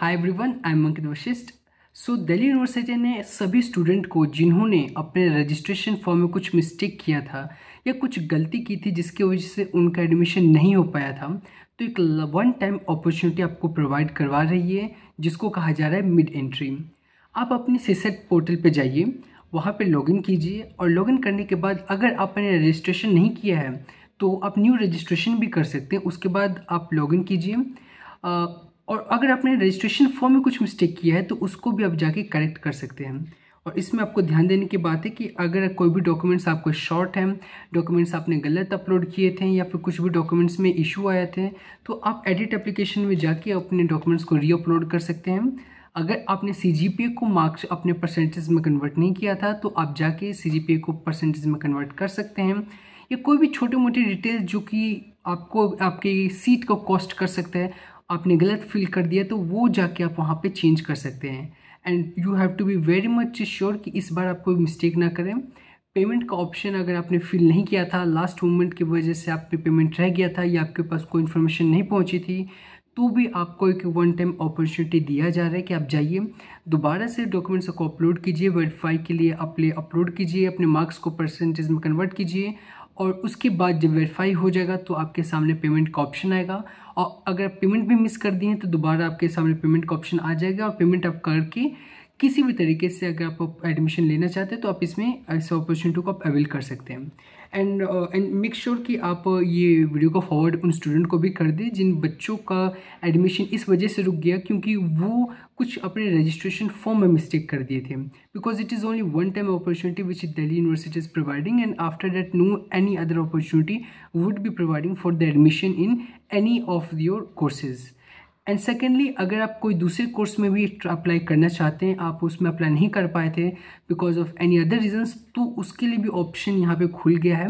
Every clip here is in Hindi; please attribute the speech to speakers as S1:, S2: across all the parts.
S1: hi everyone I am Ankit Vashisht so Delhi university ने सभी स्टूडेंट को जिन्होंने अपने रजिस्ट्रेशन फॉर्म में कुछ मिस्टेक किया था या कुछ गलती की थी जिसकी वजह से उनका एडमिशन नहीं हो पाया था तो एक वन टाइम अपॉर्चुनिटी आपको प्रोवाइड करवा रही है जिसको कहा जा रहा है मिड एंट्री आप अपने सीसेट पोर्टल पर जाइए वहाँ पर लॉगिन कीजिए और लॉगिन करने के बाद अगर आपने रजिस्ट्रेशन नहीं किया है तो आप न्यू रजिस्ट्रेशन भी कर सकते हैं उसके बाद आप लॉगिन कीजिए अगर आपने रजिस्ट्रेशन फॉर्म में कुछ मिस्टेक किया है तो उसको भी आप जाके करेक्ट कर सकते हैं और इसमें आपको ध्यान देने की बात है कि अगर कोई भी डॉक्यूमेंट्स आपको शॉर्ट हैं डॉक्यूमेंट्स आपने गलत अपलोड किए थे या फिर कुछ भी डॉक्यूमेंट्स में इशू आए थे तो आप एडिट एप्लीकेशन में जाके अपने डॉक्यूमेंट्स को री अपलोड कर सकते हैं अगर आपने सी को मार्क्स अपने परसेंटेज में कन्वर्ट नहीं किया था तो आप जाके सी को परसेंटेज में कन्वर्ट कर सकते हैं या कोई भी छोटे मोटे डिटेल्स जो कि आपको आपकी सीट को कॉस्ट कर सकता है आपने गलत फील कर दिया तो वो जाके आप वहाँ पे चेंज कर सकते हैं and you have to be very much sure कि इस बार आप कोई मिस्टेक ना करें पेमेंट का ऑप्शन अगर आपने फिल नहीं किया था लास्ट मोमेंट की वजह से आप पे पेमेंट रह गया था या आपके पास कोई इन्फॉर्मेशन नहीं पहुंची थी तो भी आपको एक वन टाइम अपॉर्चुनिटी दिया जा रहा है कि आप जाइए दोबारा से डॉक्यूमेंट्स को अपलोड कीजिए वेरीफाई के लिए अपले अपलोड कीजिए अपने मार्क्स को परसेंटेज में कन्वर्ट कीजिए और उसके बाद जब वेरीफाई हो जाएगा तो आपके सामने पेमेंट का ऑप्शन आएगा और अगर पेमेंट भी मिस कर दिए तो दोबारा आपके सामने पेमेंट का ऑप्शन आ जाएगा और पेमेंट आप करके किसी भी तरीके से अगर आप एडमिशन लेना चाहते हैं तो आप इसमें इस अपॉर्चुनिटी को आप अवेल कर सकते हैं एंड एंड मेक श्योर कि आप ये वीडियो को फॉरवर्ड उन स्टूडेंट को भी कर दें जिन बच्चों का एडमिशन इस वजह से रुक गया क्योंकि वो कुछ अपने रजिस्ट्रेशन फॉर्म में मिस्टेक कर दिए थे because it is only one time opportunity which Delhi university is providing and after that no any other opportunity would be providing for the admission in any of your courses and secondly अगर आप कोई दूसरे कोर्स में भी अप्लाई करना चाहते हैं आप उसमें अप्लाई नहीं कर पाए थे because of any other reasons तो उसके लिए भी ऑप्शन यहाँ पे खुल गया है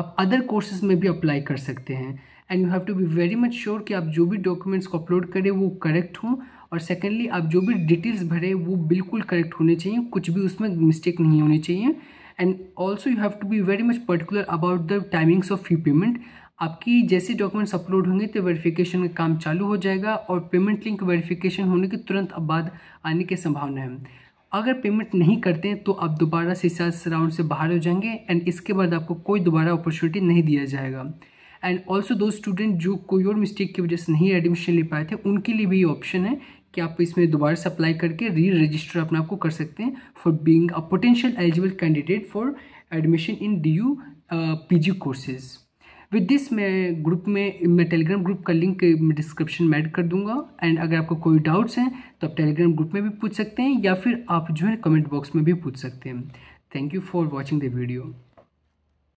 S1: आप अदर कोर्सेज में भी अप्लाई कर सकते हैं and you have to be very much sure कि आप जो भी डॉक्यूमेंट्स को अपलोड करें वो करेक्ट हों और सेकेंडली आप जो भी डिटेल्स भरे वो बिल्कुल करेक्ट होने चाहिए कुछ भी उसमें मिस्टेक नहीं होनी चाहिए and also you have to be very much particular about the timings of fee payment आपकी जैसे डॉक्यूमेंट्स अपलोड होंगे तो वेरिफिकेशन का काम चालू हो जाएगा और पेमेंट लिंक वेरिफिकेशन होने के तुरंत बाद आने की संभावना है अगर पेमेंट नहीं करते हैं तो आप दोबारा सिसास राउंड से बाहर हो जाएंगे एंड इसके बाद आपको कोई दोबारा अपॉर्चुनिटी नहीं दिया जाएगा एंड ऑल्सो दो स्टूडेंट जो कोई और मिस्टेक की वजह से नहीं एडमिशन ले पाए थे उनके लिए भी ये ऑप्शन है कि आप इसमें दोबारा से अप्लाई करके री रजिस्टर अपने आपको कर सकते हैं for being a potential eligible candidate for admission in D U P G courses with this मैं ग्रुप में मैं टेलीग्राम ग्रुप का लिंक डिस्क्रिप्शन में ऐड कर दूंगा एंड अगर आपको कोई डाउट्स हैं तो आप टेलीग्राम ग्रुप में भी पूछ सकते हैं या फिर आप जो है कमेंट बॉक्स में भी पूछ सकते हैं thank you for watching the video